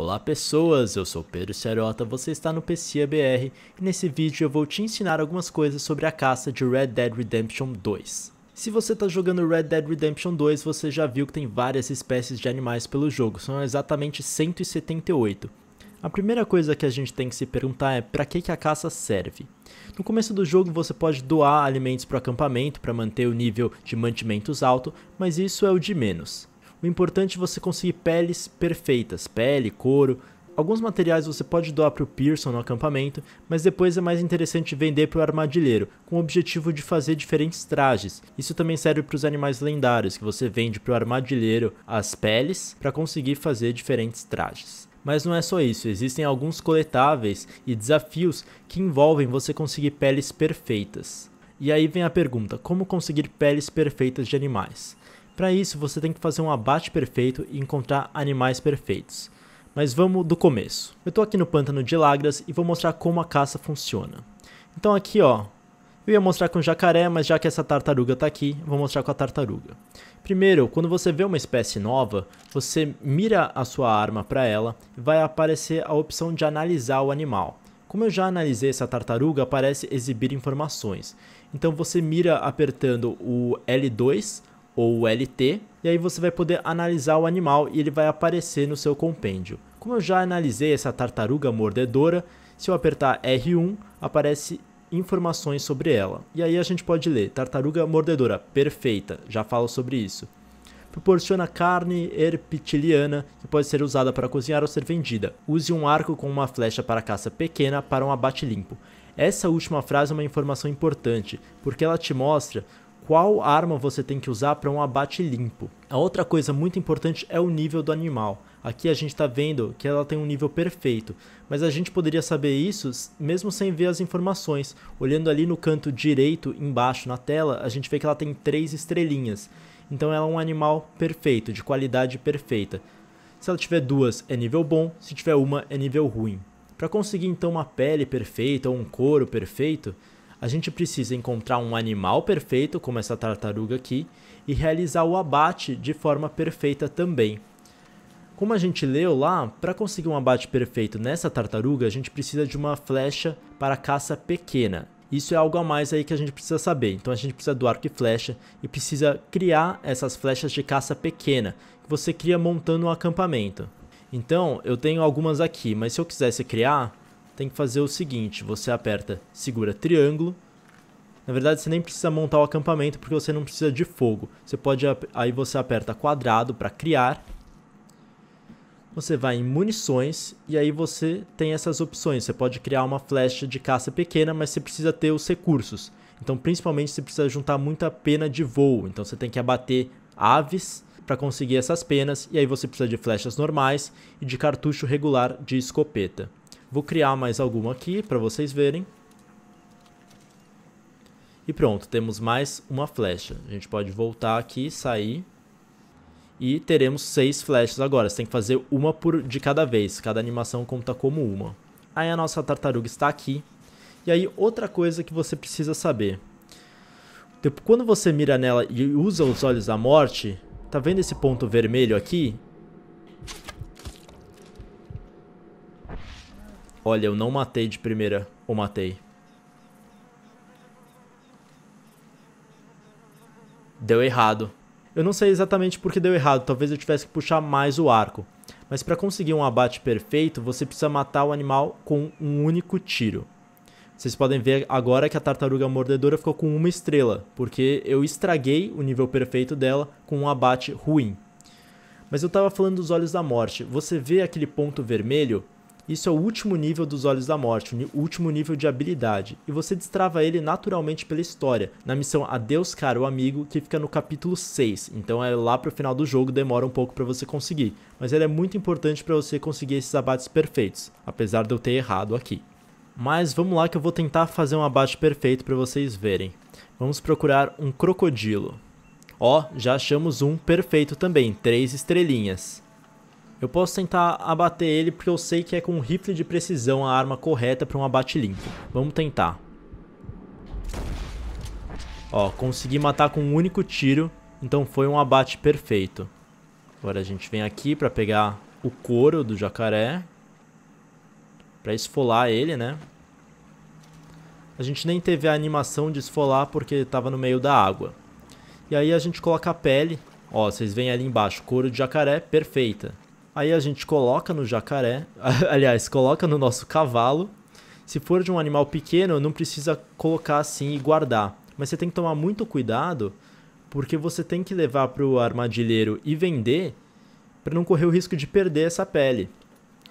Olá pessoas, eu sou Pedro Serota, você está no PCABR e nesse vídeo eu vou te ensinar algumas coisas sobre a caça de Red Dead Redemption 2. Se você está jogando Red Dead Redemption 2, você já viu que tem várias espécies de animais pelo jogo, são exatamente 178. A primeira coisa que a gente tem que se perguntar é para que, que a caça serve. No começo do jogo você pode doar alimentos para o acampamento para manter o nível de mantimentos alto, mas isso é o de menos. O importante é você conseguir peles perfeitas, pele, couro. Alguns materiais você pode doar para o Pearson no acampamento, mas depois é mais interessante vender para o armadilheiro, com o objetivo de fazer diferentes trajes. Isso também serve para os animais lendários, que você vende para o armadilheiro as peles para conseguir fazer diferentes trajes. Mas não é só isso, existem alguns coletáveis e desafios que envolvem você conseguir peles perfeitas. E aí vem a pergunta: como conseguir peles perfeitas de animais? Para isso, você tem que fazer um abate perfeito e encontrar animais perfeitos. Mas vamos do começo. Eu estou aqui no pântano de Lagras e vou mostrar como a caça funciona. Então aqui, ó, eu ia mostrar com jacaré, mas já que essa tartaruga está aqui, vou mostrar com a tartaruga. Primeiro, quando você vê uma espécie nova, você mira a sua arma para ela e vai aparecer a opção de analisar o animal. Como eu já analisei essa tartaruga, aparece exibir informações. Então você mira apertando o L2 ou LT, e aí você vai poder analisar o animal e ele vai aparecer no seu compêndio. Como eu já analisei essa tartaruga mordedora, se eu apertar R1, aparece informações sobre ela. E aí a gente pode ler: tartaruga mordedora, perfeita, já falo sobre isso. Proporciona carne herpetiliana que pode ser usada para cozinhar ou ser vendida. Use um arco com uma flecha para caça pequena para um abate limpo. Essa última frase é uma informação importante, porque ela te mostra qual arma você tem que usar para um abate limpo. A outra coisa muito importante é o nível do animal. Aqui a gente está vendo que ela tem um nível perfeito, mas a gente poderia saber isso mesmo sem ver as informações. Olhando ali no canto direito, embaixo na tela, a gente vê que ela tem três estrelinhas. Então ela é um animal perfeito, de qualidade perfeita. Se ela tiver duas, é nível bom, se tiver uma, é nível ruim. Para conseguir então uma pele perfeita ou um couro perfeito, a gente precisa encontrar um animal perfeito, como essa tartaruga aqui, e realizar o abate de forma perfeita também. Como a gente leu lá, para conseguir um abate perfeito nessa tartaruga, a gente precisa de uma flecha para caça pequena. Isso é algo a mais aí que a gente precisa saber. Então a gente precisa do arco e flecha e precisa criar essas flechas de caça pequena, que você cria montando um acampamento. Então, eu tenho algumas aqui, mas se eu quisesse criar, tem que fazer o seguinte, você aperta, segura triângulo. Na verdade, você nem precisa montar o acampamento porque você não precisa de fogo. Você pode aí você aperta quadrado para criar. Você vai em munições e aí você tem essas opções. Você pode criar uma flecha de caça pequena, mas você precisa ter os recursos. Então, principalmente, você precisa juntar muita pena de voo. Então, você tem que abater aves para conseguir essas penas, e aí você precisa de flechas normais e de cartucho regular de escopeta. Vou criar mais alguma aqui para vocês verem. E pronto, temos mais uma flecha. A gente pode voltar aqui, sair. E teremos seis flechas agora. Você tem que fazer uma por de cada vez. Cada animação conta como uma. Aí a nossa tartaruga está aqui. E aí outra coisa que você precisa saber. Quando você mira nela e usa os olhos da morte, tá vendo esse ponto vermelho aqui? Olha, eu não matei de primeira. Ou matei. Deu errado. Eu não sei exatamente por que deu errado, talvez eu tivesse que puxar mais o arco. Mas para conseguir um abate perfeito, você precisa matar o animal com um único tiro. Vocês podem ver agora que a tartaruga mordedora ficou com uma estrela, porque eu estraguei o nível perfeito dela com um abate ruim. Mas eu estava falando dos olhos da morte. Você vê aquele ponto vermelho? Isso é o último nível dos Olhos da Morte, o último nível de habilidade, e você destrava ele naturalmente pela história, na missão Adeus Caro Amigo, que fica no capítulo 6, então é lá pro final do jogo, demora um pouco para você conseguir, mas ele é muito importante para você conseguir esses abates perfeitos, apesar de eu ter errado aqui. Mas vamos lá que eu vou tentar fazer um abate perfeito para vocês verem. Vamos procurar um crocodilo. Ó, já achamos um perfeito também, três estrelinhas. Eu posso tentar abater ele porque eu sei que é com um rifle de precisão a arma correta para um abate limpo. Vamos tentar. Ó, consegui matar com um único tiro, então foi um abate perfeito. Agora a gente vem aqui para pegar o couro do jacaré. Para esfolar ele, né? A gente nem teve a animação de esfolar porque estava no meio da água. E aí a gente coloca a pele. Ó, vocês veem ali embaixo, couro de jacaré, perfeita. Aí a gente coloca no jacaré, aliás, coloca no nosso cavalo. Se for de um animal pequeno, não precisa colocar assim e guardar. Mas você tem que tomar muito cuidado, porque você tem que levar para o armadilheiro e vender para não correr o risco de perder essa pele,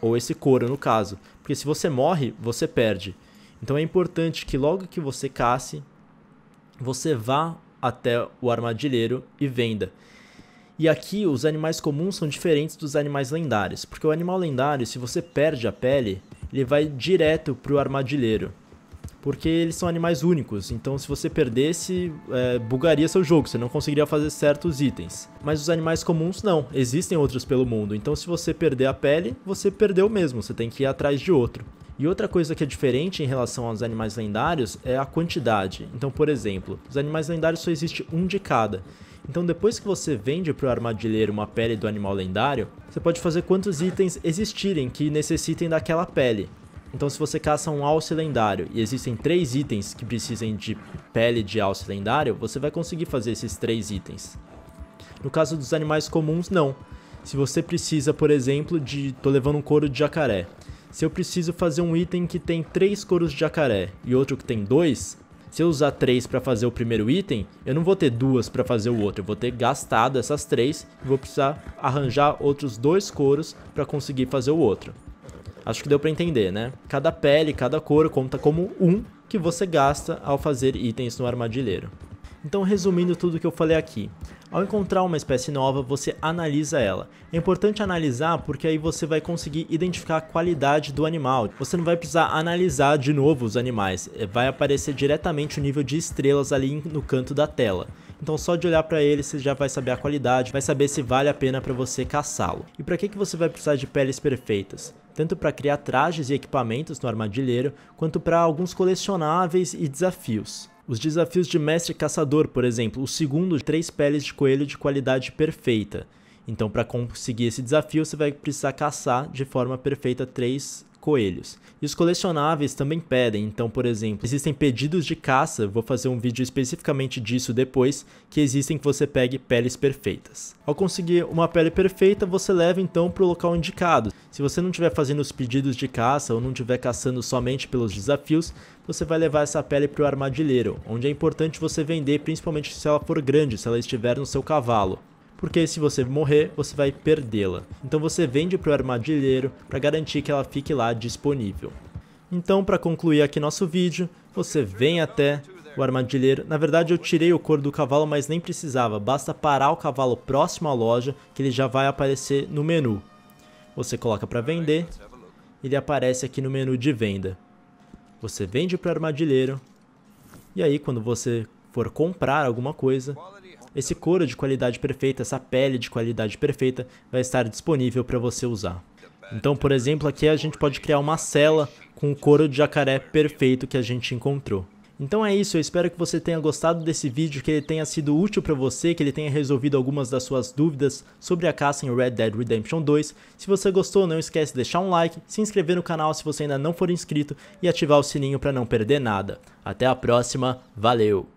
ou esse couro no caso. Porque se você morre, você perde. Então é importante que logo que você casse, você vá até o armadilheiro e venda. E aqui os animais comuns são diferentes dos animais lendários, porque o animal lendário, se você perde a pele, ele vai direto pro armadilheiro. Porque eles são animais únicos, então se você perdesse, é, bugaria seu jogo, você não conseguiria fazer certos itens. Mas os animais comuns não, existem outros pelo mundo, então se você perder a pele, você perdeu mesmo, você tem que ir atrás de outro. E outra coisa que é diferente em relação aos animais lendários é a quantidade. Então, por exemplo, os animais lendários só existe um de cada. Então depois que você vende para o armadilheiro uma pele do animal lendário, você pode fazer quantos itens existirem que necessitem daquela pele. Então se você caça um alce lendário e existem três itens que precisem de pele de alce lendário, você vai conseguir fazer esses três itens. No caso dos animais comuns, não. Se você precisa, por exemplo, de... tô levando um couro de jacaré. Se eu preciso fazer um item que tem três couros de jacaré e outro que tem dois, se eu usar três para fazer o primeiro item, eu não vou ter duas para fazer o outro. Eu vou ter gastado essas três e vou precisar arranjar outros dois couros para conseguir fazer o outro. Acho que deu para entender, né? Cada pele, cada couro conta como um que você gasta ao fazer itens no armadilheiro. Então, resumindo tudo que eu falei aqui, ao encontrar uma espécie nova, você analisa ela. É importante analisar porque aí você vai conseguir identificar a qualidade do animal. Você não vai precisar analisar de novo os animais, é, vai aparecer diretamente o nível de estrelas ali no canto da tela. Então só de olhar para ele você já vai saber a qualidade, vai saber se vale a pena para você caçá-lo. E para que que você vai precisar de peles perfeitas? Tanto para criar trajes e equipamentos no armadilheiro, quanto para alguns colecionáveis e desafios. Os desafios de Mestre Caçador, por exemplo, o segundo, três peles de coelho de qualidade perfeita. Então, para conseguir esse desafio, você vai precisar caçar de forma perfeita três coelhos. E os colecionáveis também pedem, então, por exemplo, existem pedidos de caça, vou fazer um vídeo especificamente disso depois, que existem que você pegue peles perfeitas. Ao conseguir uma pele perfeita, você leva então para o local indicado. Se você não estiver fazendo os pedidos de caça ou não estiver caçando somente pelos desafios, você vai levar essa pele para o armadilheiro, onde é importante você vender, principalmente se ela for grande, se ela estiver no seu cavalo porque se você morrer, você vai perdê-la. Então você vende para o armadilheiro para garantir que ela fique lá disponível. Então, para concluir aqui nosso vídeo, você vem até o armadilheiro. Na verdade, eu tirei o couro do cavalo, mas nem precisava. Basta parar o cavalo próximo à loja, que ele já vai aparecer no menu. Você coloca para vender, ele aparece aqui no menu de venda. Você vende para o armadilheiro, e aí quando você for comprar alguma coisa, esse couro de qualidade perfeita, essa pele de qualidade perfeita, vai estar disponível para você usar. Então, por exemplo, aqui a gente pode criar uma cela com o couro de jacaré perfeito que a gente encontrou. Então é isso, eu espero que você tenha gostado desse vídeo, que ele tenha sido útil para você, que ele tenha resolvido algumas das suas dúvidas sobre a caça em Red Dead Redemption 2. Se você gostou, não esquece de deixar um like, se inscrever no canal se você ainda não for inscrito e ativar o sininho para não perder nada. Até a próxima, valeu!